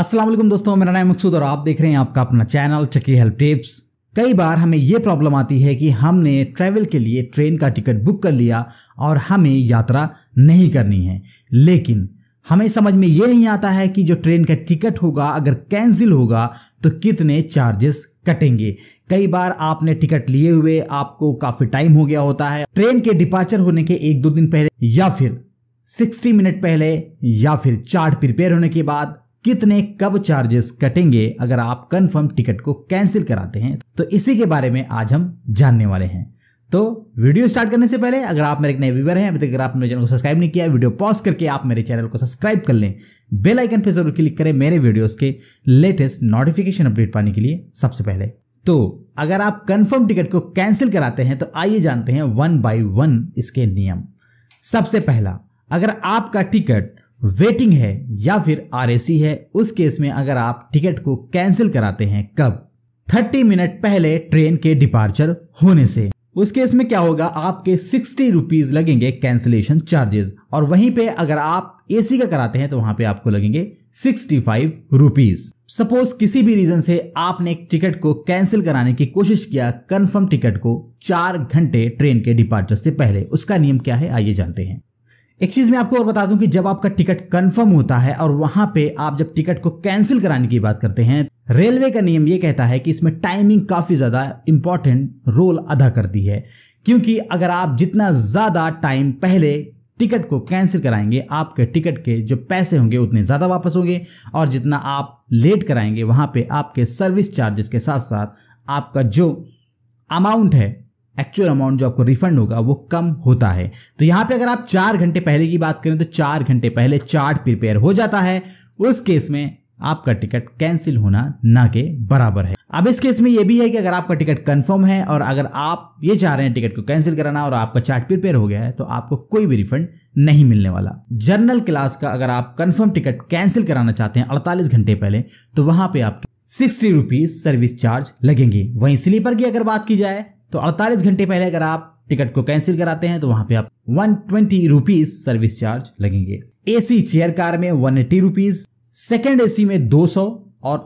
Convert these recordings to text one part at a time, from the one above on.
असलम दोस्तों मेरा नाम मकसूद और आप देख रहे हैं आपका अपना चैनल चकी हेल्प टिप्स कई बार हमें ये प्रॉब्लम आती है कि हमने ट्रैवल के लिए ट्रेन का टिकट बुक कर लिया और हमें यात्रा नहीं करनी है लेकिन हमें समझ में ये नहीं आता है कि जो ट्रेन का टिकट होगा अगर कैंसिल होगा तो कितने चार्जेस कटेंगे कई बार आपने टिकट लिए हुए आपको काफ़ी टाइम हो गया होता है ट्रेन के डिपार्चर होने के एक दो दिन पहले या फिर सिक्सटी मिनट पहले या फिर चार्ट प्रिपेयर होने के बाद कितने कब चार्जेस कटेंगे अगर आप कंफर्म टिकट को कैंसिल कराते हैं तो इसी के बारे में आज हम जानने वाले हैं तो वीडियो स्टार्ट करने से पहले अगर आप मेरे एक नए व्यूवर हैं अभी तक अगर आप मेरे चैनल को सब्सक्राइब नहीं किया वीडियो पॉज करके आप मेरे चैनल को सब्सक्राइब कर लें बेल आइकन पर जरूर क्लिक करें मेरे वीडियोस के लेटेस्ट नोटिफिकेशन अपडेट पाने के लिए सबसे पहले तो अगर आप कंफर्म टिकट को कैंसिल कराते हैं तो आइए जानते हैं वन बाई वन इसके नियम सबसे पहला अगर आपका टिकट वेटिंग है या फिर आर है उस केस में अगर आप टिकट को कैंसिल कराते हैं कब 30 मिनट पहले ट्रेन के डिपार्चर होने से उस केस में क्या होगा आपके सिक्सटी रुपीज लगेंगे कैंसिलेशन चार्जेस और वहीं पे अगर आप एसी का कराते हैं तो वहां पे आपको लगेंगे सिक्सटी फाइव रुपीज सपोज किसी भी रीजन से आपने टिकट को कैंसिल कराने की कोशिश किया कंफर्म टिकट को चार घंटे ट्रेन के डिपार्चर से पहले उसका नियम क्या है आइए जानते हैं एक चीज मैं आपको और बता दूं कि जब आपका टिकट कंफर्म होता है और वहां पे आप जब टिकट को कैंसिल कराने की बात करते हैं रेलवे का नियम ये कहता है कि इसमें टाइमिंग काफी ज्यादा इंपॉर्टेंट रोल अदा करती है क्योंकि अगर आप जितना ज्यादा टाइम पहले टिकट को कैंसिल कराएंगे आपके टिकट के जो पैसे होंगे उतने ज़्यादा वापस होंगे और जितना आप लेट कराएंगे वहाँ पे आपके सर्विस चार्जेस के साथ साथ आपका जो अमाउंट है एक्चुअल अमाउंट जो आपको रिफंड होगा वो कम होता है तो यहाँ पे अगर आप चार घंटे पहले की बात करें तो चार घंटे पहले चार्ट प्रिपेयर हो जाता है उस केस में आपका टिकट कैंसिल होना ना के बराबर है अब इस केस में यह भी है कि अगर आपका टिकट कंफर्म है और अगर आप ये चाह रहे हैं टिकट को कैंसिल कराना और आपका चार्ट प्रिपेयर हो गया है तो आपको कोई भी रिफंड नहीं मिलने वाला जर्नल क्लास का अगर आप कंफर्म टिकट कैंसिल कराना चाहते हैं 48 घंटे पहले तो वहां पे आपके सिक्सटी रुपीज सर्विस चार्ज लगेंगे वहीं स्लीपर की अगर बात की जाए तो 48 घंटे पहले अगर आप टिकट को कैंसिल कराते हैं तो वहां पे आप one twenty rupees service charge लगेंगे एसी चेयर कार में one eighty rupees second AC में 200 और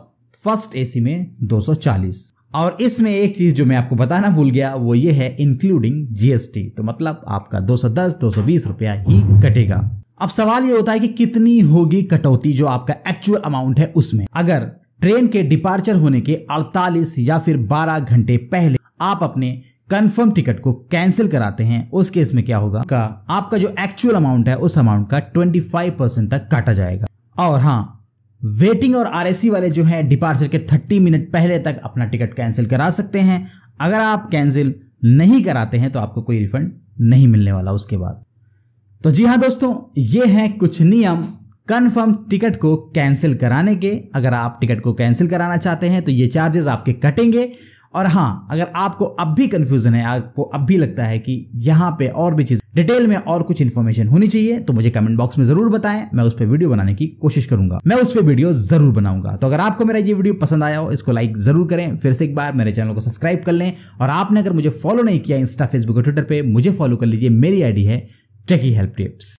फर्स्ट एसी में 240 और इसमें एक चीज जो मैं आपको बताना भूल गया वो ये है इंक्लूडिंग जीएसटी तो मतलब आपका 210 220 रुपया ही कटेगा अब सवाल ये होता है कि कितनी होगी कटौती जो आपका एक्चुअल अमाउंट है उसमें अगर ट्रेन के डिपार्चर होने के 48 या फिर 12 घंटे पहले आप अपने कंफर्म टिकट को कैंसिल कराते हैं उस केस में क्या होगा का आपका जो एक्चुअल अमाउंट है उस अमाउंट का 25 परसेंट तक काटा जाएगा और हाँ वेटिंग और आर वाले जो हैं डिपार्चर के 30 मिनट पहले तक अपना टिकट कैंसिल करा सकते हैं अगर आप कैंसिल नहीं कराते हैं तो आपको कोई रिफंड नहीं मिलने वाला उसके बाद तो जी हाँ दोस्तों ये हैं कुछ नियम कन्फर्म टिकट को कैंसिल कराने के अगर आप टिकट को कैंसिल कराना चाहते हैं तो ये चार्जेस आपके कटेंगे और हाँ अगर आपको अब भी कन्फ्यूजन है आपको अब भी लगता है कि यहाँ पे और भी चीज डिटेल में और कुछ इन्फॉर्मेशन होनी चाहिए तो मुझे कमेंट बॉक्स में जरूर बताएं मैं उस पर वीडियो बनाने की कोशिश करूंगा मैं उस पर वीडियो जरूर बनाऊंगा तो अगर आपको मेरा ये वीडियो पसंद आया हो इसको लाइक जरूर करें फिर से एक बार मेरे चैनल को सब्सक्राइब कर लें और आपने अगर मुझे फॉलो नहीं किया इंस्टा फेसबुक और ट्विटर पर मुझे फॉलो कर लीजिए मेरी आईडी है टेकी हेल्प टिप्स